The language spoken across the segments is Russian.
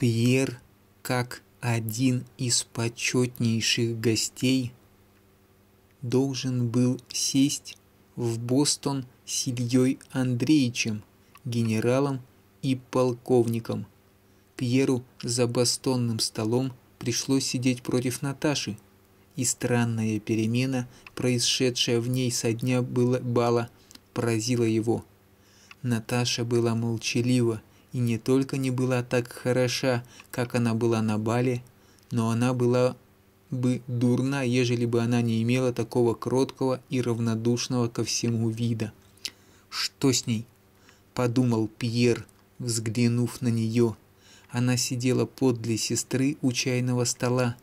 Пьер, как один из почетнейших гостей, должен был сесть в Бостон с Ильей Андреевичем, генералом и полковником. Пьеру за бастонным столом пришлось сидеть против Наташи, и странная перемена, происшедшая в ней со дня было бала, поразила его. Наташа была молчалива, и не только не была так хороша, как она была на бале, но она была бы дурна, ежели бы она не имела такого кроткого и равнодушного ко всему вида. «Что с ней?» – подумал Пьер, взглянув на нее. Она сидела подле сестры у чайного стола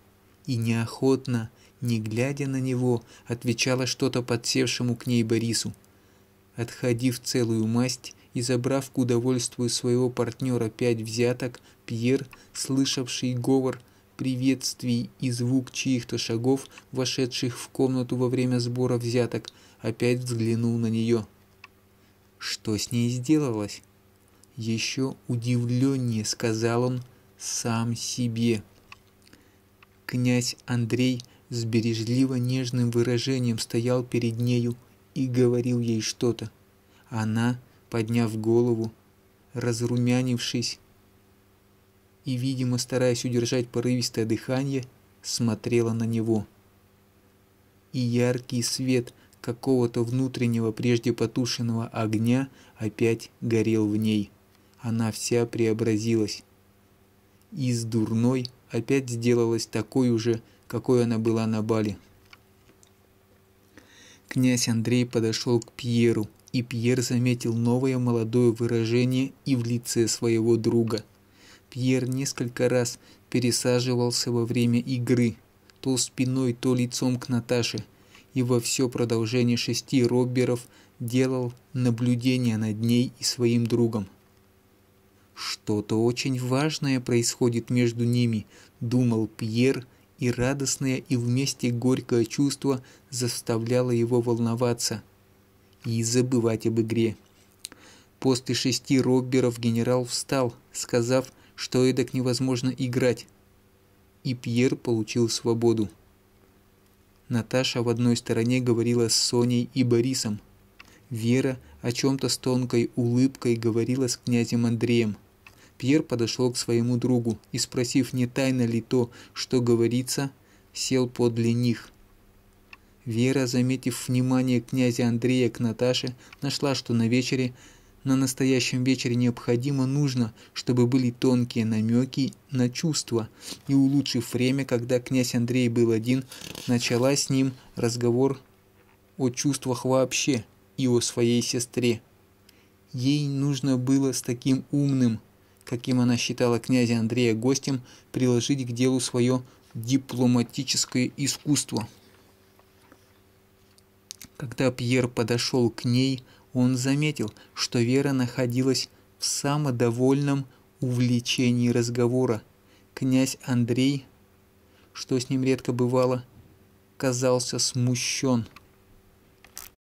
и неохотно, не глядя на него, отвечала что-то подсевшему к ней Борису. Отходив целую масть, и забрав к удовольствию своего партнера пять взяток, Пьер, слышавший говор приветствий и звук чьих-то шагов, вошедших в комнату во время сбора взяток, опять взглянул на нее. Что с ней сделалось? Еще удивленнее сказал он сам себе. Князь Андрей с бережливо нежным выражением стоял перед нею и говорил ей что-то. Она подняв голову, разрумянившись и, видимо, стараясь удержать порывистое дыхание, смотрела на него. И яркий свет какого-то внутреннего прежде потушенного огня опять горел в ней. Она вся преобразилась. Из дурной опять сделалась такой уже, какой она была на бале. Князь Андрей подошел к Пьеру – и Пьер заметил новое молодое выражение и в лице своего друга. Пьер несколько раз пересаживался во время игры, то спиной, то лицом к Наташе, и во все продолжение шести робберов делал наблюдение над ней и своим другом. «Что-то очень важное происходит между ними», – думал Пьер, и радостное и вместе горькое чувство заставляло его волноваться – и забывать об игре. После шести робберов генерал встал, сказав, что эдак невозможно играть, и Пьер получил свободу. Наташа в одной стороне говорила с Соней и Борисом. Вера о чем-то с тонкой улыбкой говорила с князем Андреем. Пьер подошел к своему другу и, спросив, не тайно ли то, что говорится, сел подле них – Вера, заметив внимание князя Андрея к Наташе, нашла, что на вечере, на настоящем вечере необходимо, нужно, чтобы были тонкие намеки на чувства, и улучшив время, когда князь Андрей был один, начала с ним разговор о чувствах вообще и о своей сестре. Ей нужно было с таким умным, каким она считала князя Андрея гостем, приложить к делу свое дипломатическое искусство. Когда Пьер подошел к ней, он заметил, что Вера находилась в самодовольном увлечении разговора. Князь Андрей, что с ним редко бывало, казался смущен –